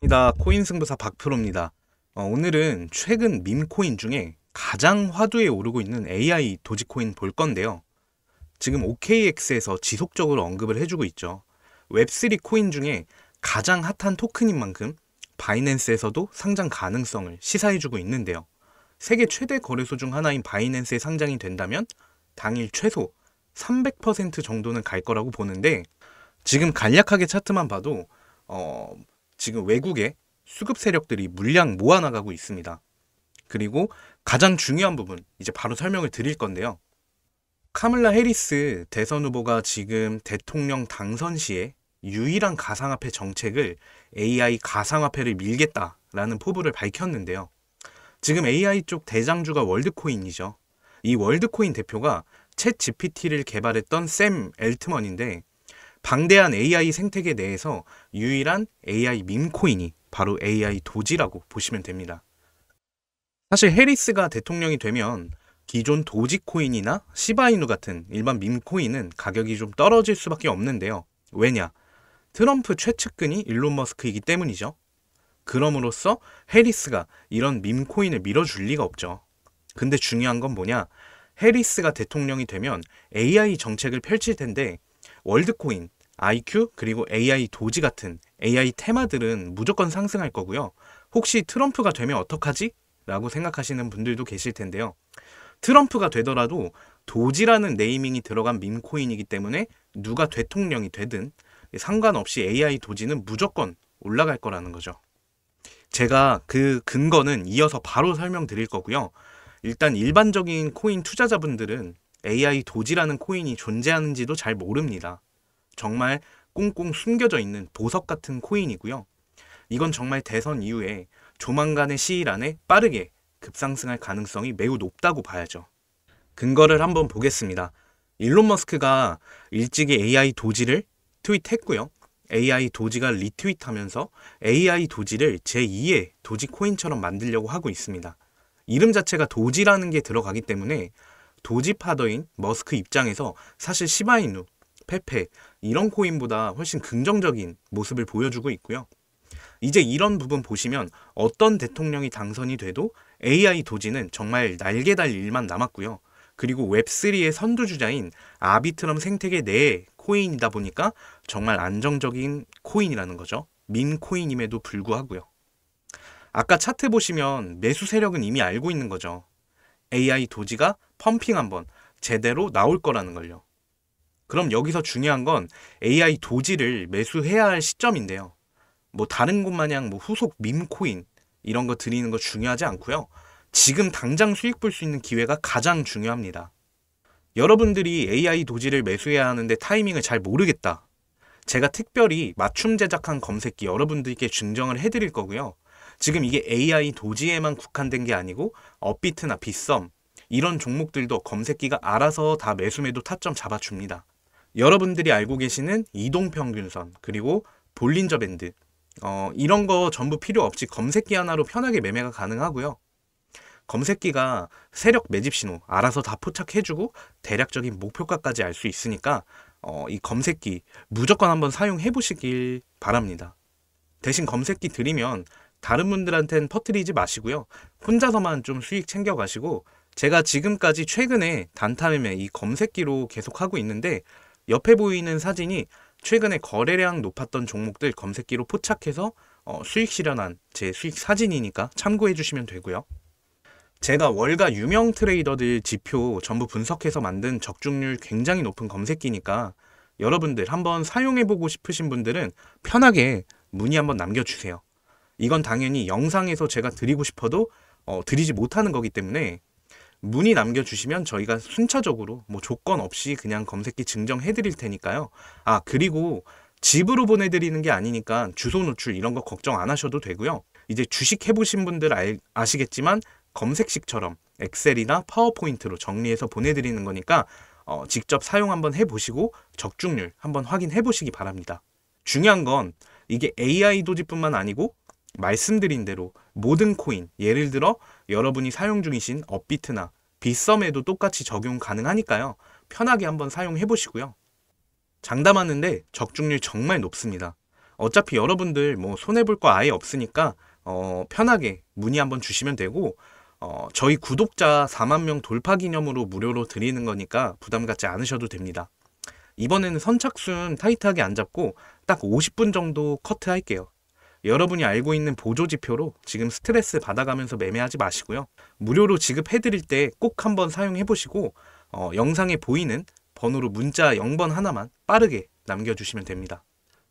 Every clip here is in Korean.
반갑습니다. 코인 승부사 박표로입니다 어, 오늘은 최근 밈코인 중에 가장 화두에 오르고 있는 AI 도지코인 볼 건데요. 지금 OKX에서 지속적으로 언급을 해주고 있죠. 웹3 코인 중에 가장 핫한 토큰인 만큼 바이낸스에서도 상장 가능성을 시사해주고 있는데요. 세계 최대 거래소 중 하나인 바이낸스에 상장이 된다면 당일 최소 300% 정도는 갈 거라고 보는데 지금 간략하게 차트만 봐도 어, 지금 외국의 수급 세력들이 물량 모아나가고 있습니다. 그리고 가장 중요한 부분 이제 바로 설명을 드릴 건데요. 카물라 해리스 대선 후보가 지금 대통령 당선 시에 유일한 가상화폐 정책을 AI 가상화폐를 밀겠다라는 포부를 밝혔는데요. 지금 AI 쪽 대장주가 월드코인이죠. 이 월드코인 대표가 챗 GPT를 개발했던 샘 엘트먼인데 방대한 AI 생태계 내에서 유일한 AI 민코인이 바로 AI 도지라고 보시면 됩니다. 사실 해리스가 대통령이 되면 기존 도지코인이나 시바이누 같은 일반 민코인은 가격이 좀 떨어질 수밖에 없는데요. 왜냐? 트럼프 최측근이 일론 머스크이기 때문이죠. 그럼으로써 해리스가 이런 민코인을 밀어줄 리가 없죠. 근데 중요한 건 뭐냐? 해리스가 대통령이 되면 AI 정책을 펼칠 텐데 월드코인, IQ 그리고 AI 도지 같은 AI 테마들은 무조건 상승할 거고요. 혹시 트럼프가 되면 어떡하지? 라고 생각하시는 분들도 계실 텐데요. 트럼프가 되더라도 도지라는 네이밍이 들어간 민코인이기 때문에 누가 대통령이 되든 상관없이 AI 도지는 무조건 올라갈 거라는 거죠. 제가 그 근거는 이어서 바로 설명드릴 거고요. 일단 일반적인 코인 투자자분들은 AI 도지라는 코인이 존재하는지도 잘 모릅니다. 정말 꽁꽁 숨겨져 있는 보석 같은 코인이고요. 이건 정말 대선 이후에 조만간의 시일 안에 빠르게 급상승할 가능성이 매우 높다고 봐야죠. 근거를 한번 보겠습니다. 일론 머스크가 일찍이 AI 도지를 트윗했고요. AI 도지가 리트윗하면서 AI 도지를 제2의 도지 코인처럼 만들려고 하고 있습니다. 이름 자체가 도지라는 게 들어가기 때문에 도지파더인 머스크 입장에서 사실 시바이누, 페페 이런 코인보다 훨씬 긍정적인 모습을 보여주고 있고요. 이제 이런 부분 보시면 어떤 대통령이 당선이 돼도 AI 도지는 정말 날개 달 일만 남았고요. 그리고 웹3의 선두주자인 아비트럼 생태계 내에 코인이다 보니까 정말 안정적인 코인이라는 거죠. 민코인임에도 불구하고요. 아까 차트 보시면 매수 세력은 이미 알고 있는 거죠. AI 도지가 펌핑 한번 제대로 나올 거라는 걸요. 그럼 여기서 중요한 건 AI 도지를 매수해야 할 시점인데요. 뭐 다른 곳 마냥 뭐 후속 민코인 이런 거 드리는 거 중요하지 않고요. 지금 당장 수익 볼 수 있는 기회가 가장 중요합니다. 여러분들이 AI 도지를 매수해야 하는데 타이밍을 잘 모르겠다. 제가 특별히 맞춤 제작한 검색기 여러분들께 증정을 해드릴 거고요. 지금 이게 AI 도지에만 국한된 게 아니고 업비트나 빗썸 이런 종목들도 검색기가 알아서 다 매수매도 타점 잡아줍니다. 여러분들이 알고 계시는 이동평균선 그리고 볼린저 밴드 어, 이런 거 전부 필요 없이 검색기 하나로 편하게 매매가 가능하고요. 검색기가 세력 매집 신호 알아서 다 포착해주고 대략적인 목표가까지 알 수 있으니까 어, 이 검색기 무조건 한번 사용해 보시길 바랍니다. 대신 검색기 드리면 다른 분들한테는 퍼뜨리지 마시고요. 혼자서만 좀 수익 챙겨가시고 제가 지금까지 최근에 단타매매 이 검색기로 계속 하고 있는데 옆에 보이는 사진이 최근에 거래량 높았던 종목들 검색기로 포착해서 어, 수익 실현한 제 수익 사진이니까 참고해 주시면 되고요. 제가 월가 유명 트레이더들 지표 전부 분석해서 만든 적중률 굉장히 높은 검색기니까 여러분들 한번 사용해보고 싶으신 분들은 편하게 문의 한번 남겨주세요. 이건 당연히 영상에서 제가 드리고 싶어도 어, 드리지 못하는 거기 때문에 문의 남겨주시면 저희가 순차적으로 뭐 조건 없이 그냥 검색기 증정해 드릴 테니까요. 아 그리고 집으로 보내드리는 게 아니니까 주소 노출 이런 거 걱정 안 하셔도 되고요. 이제 주식 해보신 분들 알, 아시겠지만 검색식처럼 엑셀이나 파워포인트로 정리해서 보내드리는 거니까 어, 직접 사용 한번 해보시고 적중률 한번 확인해 보시기 바랍니다. 중요한 건 이게 AI 도지뿐만 아니고 말씀드린 대로 모든 코인, 예를 들어 여러분이 사용 중이신 업비트나 빗썸에도 똑같이 적용 가능하니까요. 편하게 한번 사용해 보시고요. 장담하는데 적중률 정말 높습니다. 어차피 여러분들 뭐 손해볼 거 아예 없으니까 어, 편하게 문의 한번 주시면 되고 어, 저희 구독자 4만 명 돌파 기념으로 무료로 드리는 거니까 부담 갖지 않으셔도 됩니다. 이번에는 선착순 타이트하게 안 잡고 딱 50분 정도 커트할게요. 여러분이 알고 있는 보조 지표로 지금 스트레스 받아가면서 매매하지 마시고요. 무료로 지급해드릴 때 꼭 한번 사용해보시고 어, 영상에 보이는 번호로 문자 0번 하나만 빠르게 남겨주시면 됩니다.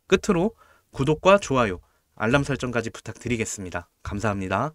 끝으로 구독과 좋아요, 알람 설정까지 부탁드리겠습니다. 감사합니다.